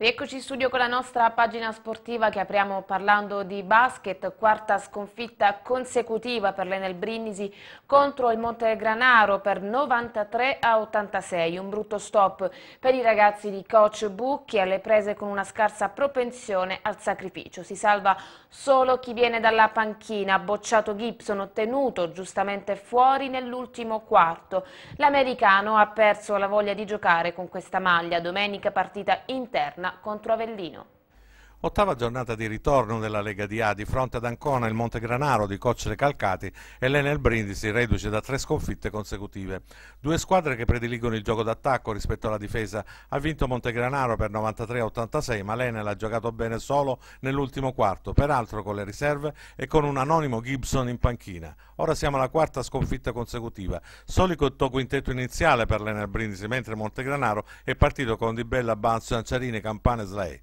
Rieccoci in studio con la nostra pagina sportiva che apriamo parlando di basket, quarta sconfitta consecutiva per l'Enel Brindisi contro il Monte Granaro per 93 a 86, un brutto stop per i ragazzi di coach Bucchi alle prese con una scarsa propensione al sacrificio. Si salva Solo chi viene dalla panchina ha bocciato Gibson, tenuto giustamente fuori nell'ultimo quarto. L'americano ha perso la voglia di giocare con questa maglia, domenica partita interna contro Avellino. Ottava giornata di ritorno della Lega di A di fronte ad Ancona il Montegranaro di Coccere Calcati e l'Enel Brindisi reduce da tre sconfitte consecutive. Due squadre che prediligono il gioco d'attacco rispetto alla difesa. Ha vinto Montegranaro per 93-86 ma l'Enel ha giocato bene solo nell'ultimo quarto, peraltro con le riserve e con un anonimo Gibson in panchina. Ora siamo alla quarta sconfitta consecutiva. Solico quintetto iniziale per l'Enel Brindisi mentre Montegranaro è partito con Di Bella, Banzo, Anciarini, Campane e Slay.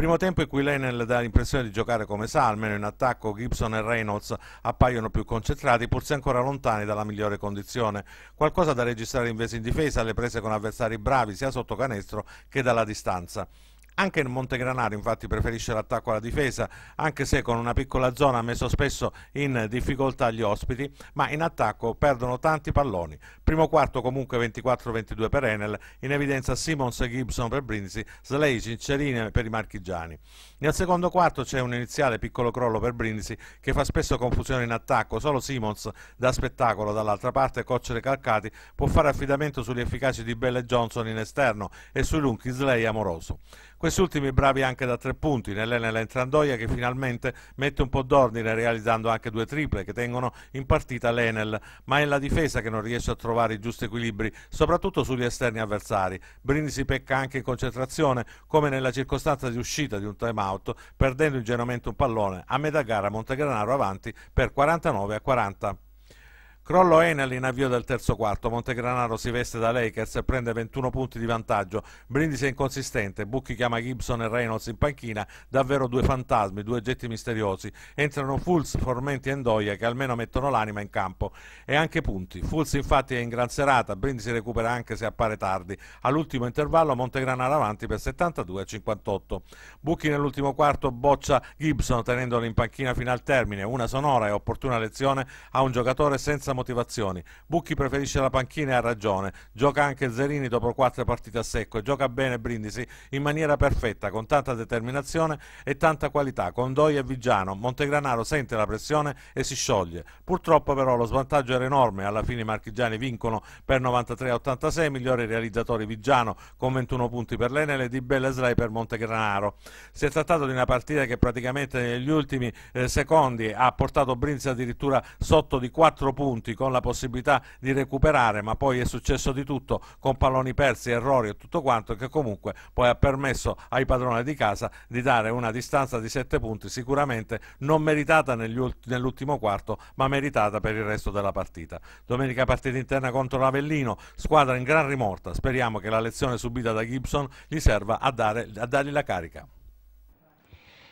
Primo tempo in cui l'Enel dà l'impressione di giocare come sa, almeno in attacco Gibson e Reynolds appaiono più concentrati, pur se ancora lontani dalla migliore condizione. Qualcosa da registrare invece in difesa, alle prese con avversari bravi sia sotto canestro che dalla distanza. Anche il Montegranaro infatti preferisce l'attacco alla difesa, anche se con una piccola zona ha messo spesso in difficoltà gli ospiti, ma in attacco perdono tanti palloni. Primo quarto comunque 24-22 per Enel, in evidenza Simons e Gibson per Brindisi, Slay, Cincerini per i marchigiani. Nel secondo quarto c'è un iniziale piccolo crollo per Brindisi che fa spesso confusione in attacco, solo Simons da spettacolo dall'altra parte, Coccere Calcati può fare affidamento sugli efficaci di Belle Johnson in esterno e sui lunghi Slay amoroso. Questi ultimi bravi anche da tre punti, nell'Enela Entrandoia che finalmente mette un po' d'ordine realizzando anche due triple che tengono in partita l'Enel, ma è la difesa che non riesce a trovare i giusti equilibri, soprattutto sugli esterni avversari. Brini si pecca anche in concentrazione, come nella circostanza di uscita di un time-out, perdendo ingenuamente un pallone a metà gara Montegranaro avanti per 49 a 40. Crollo Enel in avvio del terzo quarto, Montegranaro si veste da Lakers e prende 21 punti di vantaggio, Brindisi è inconsistente, Bucchi chiama Gibson e Reynolds in panchina, davvero due fantasmi, due oggetti misteriosi, entrano Fulz, Formenti e Ndoia che almeno mettono l'anima in campo e anche punti, Fulz infatti è in gran serata, Brindisi recupera anche se appare tardi, all'ultimo intervallo Montegranaro avanti per 72 a 58, Bucchi nell'ultimo quarto boccia Gibson tenendolo in panchina fino al termine, una sonora e opportuna lezione a un giocatore senza motivazioni. Bucchi preferisce la panchina e ha ragione. Gioca anche Zerini dopo quattro partite a secco e gioca bene Brindisi in maniera perfetta, con tanta determinazione e tanta qualità. Con Doi e Vigiano, Montegranaro sente la pressione e si scioglie. Purtroppo però lo svantaggio era enorme, alla fine i marchigiani vincono per 93-86, migliori realizzatori Vigiano con 21 punti per l'Enel e Di Bella per Montegranaro. Si è trattato di una partita che praticamente negli ultimi eh, secondi ha portato Brindisi addirittura sotto di 4 punti punti con la possibilità di recuperare, ma poi è successo di tutto con palloni persi, errori e tutto quanto che comunque poi ha permesso ai padroni di casa di dare una distanza di 7 punti sicuramente non meritata nell'ultimo quarto, ma meritata per il resto della partita. Domenica partita interna contro l'Avellino, squadra in gran rimorta, speriamo che la lezione subita da Gibson gli serva a, dare, a dargli la carica.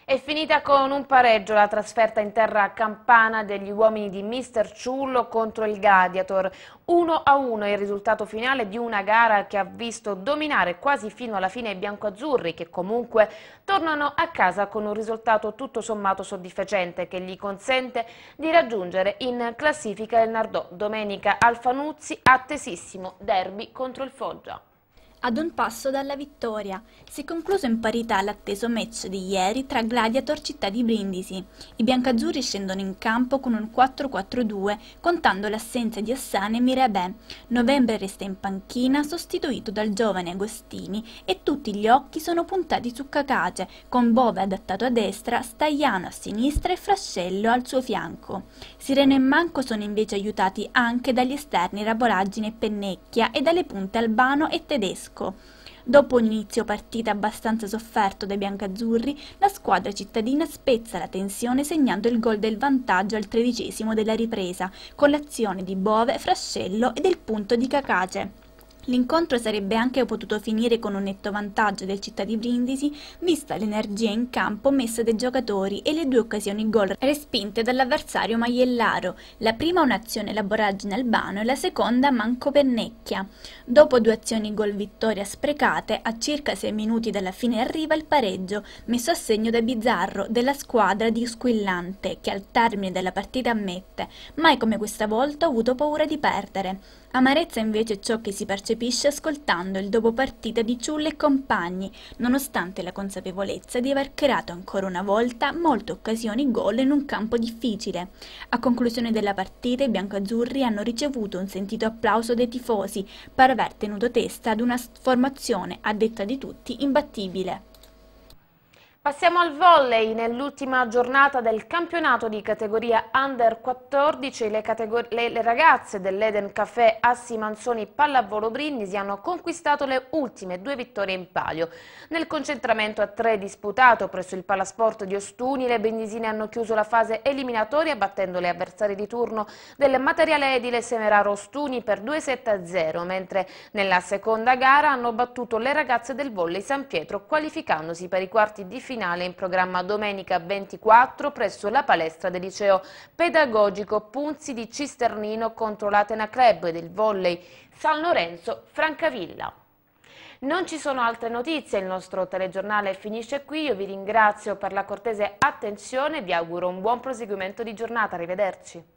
È finita con un pareggio la trasferta in terra campana degli uomini di Mister Ciullo contro il Gladiator. 1 a 1 il risultato finale di una gara che ha visto dominare quasi fino alla fine i biancoazzurri che comunque tornano a casa con un risultato tutto sommato soddisfacente che gli consente di raggiungere in classifica il Nardò. Domenica Alfanuzzi, attesissimo derby contro il Foggia ad un passo dalla vittoria. Si è concluso in parità l'atteso match di ieri tra Gladiator Città di Brindisi. I biancazzurri scendono in campo con un 4-4-2, contando l'assenza di Assane e Mirabè. Novembre resta in panchina, sostituito dal giovane Agostini, e tutti gli occhi sono puntati su Cacace, con Bove adattato a destra, Stagliano a sinistra e Frascello al suo fianco. Sireno e Manco sono invece aiutati anche dagli esterni Raboragine e Pennecchia e dalle punte Albano e Tedesco tedesco. Dopo un inizio partita abbastanza sofferto dai biancazzurri, la squadra cittadina spezza la tensione segnando il gol del vantaggio al tredicesimo della ripresa, con l'azione di Bove, Frascello e del punto di Cacace. L'incontro sarebbe anche potuto finire con un netto vantaggio del Città di Brindisi, vista l'energia in campo messa dai giocatori e le due occasioni gol respinte dall'avversario Maiellaro, la prima un'azione laboragine Albano e la seconda Manco Pennecchia. Dopo due azioni gol vittoria sprecate, a circa sei minuti dalla fine arriva il pareggio, messo a segno da Bizzarro della squadra di Squillante, che al termine della partita ammette, mai come questa volta ho avuto paura di perdere. Amarezza invece è ciò che si percepisce ascoltando il dopopartita di Ciulle e compagni, nonostante la consapevolezza di aver creato ancora una volta molte occasioni gol in un campo difficile. A conclusione della partita i biancoazzurri hanno ricevuto un sentito applauso dei tifosi per aver tenuto testa ad una formazione, a detta di tutti, imbattibile. Passiamo al volley. Nell'ultima giornata del campionato di categoria Under 14 le, categor le, le ragazze dell'Eden Café Assi Manzoni Pallavolo Brindisi hanno conquistato le ultime due vittorie in palio. Nel concentramento a tre disputato presso il Palasport di Ostuni le brindisine hanno chiuso la fase eliminatoria battendo le avversarie di turno del materiale edile Semeraro Ostuni per 2-7-0 mentre nella seconda gara hanno battuto le ragazze del volley San Pietro qualificandosi per i quarti di finale finale in programma domenica 24 presso la palestra del liceo pedagogico Punzi di Cisternino contro l'Atena Club del volley San Lorenzo Francavilla. Non ci sono altre notizie, il nostro telegiornale finisce qui, io vi ringrazio per la cortese attenzione e vi auguro un buon proseguimento di giornata, arrivederci.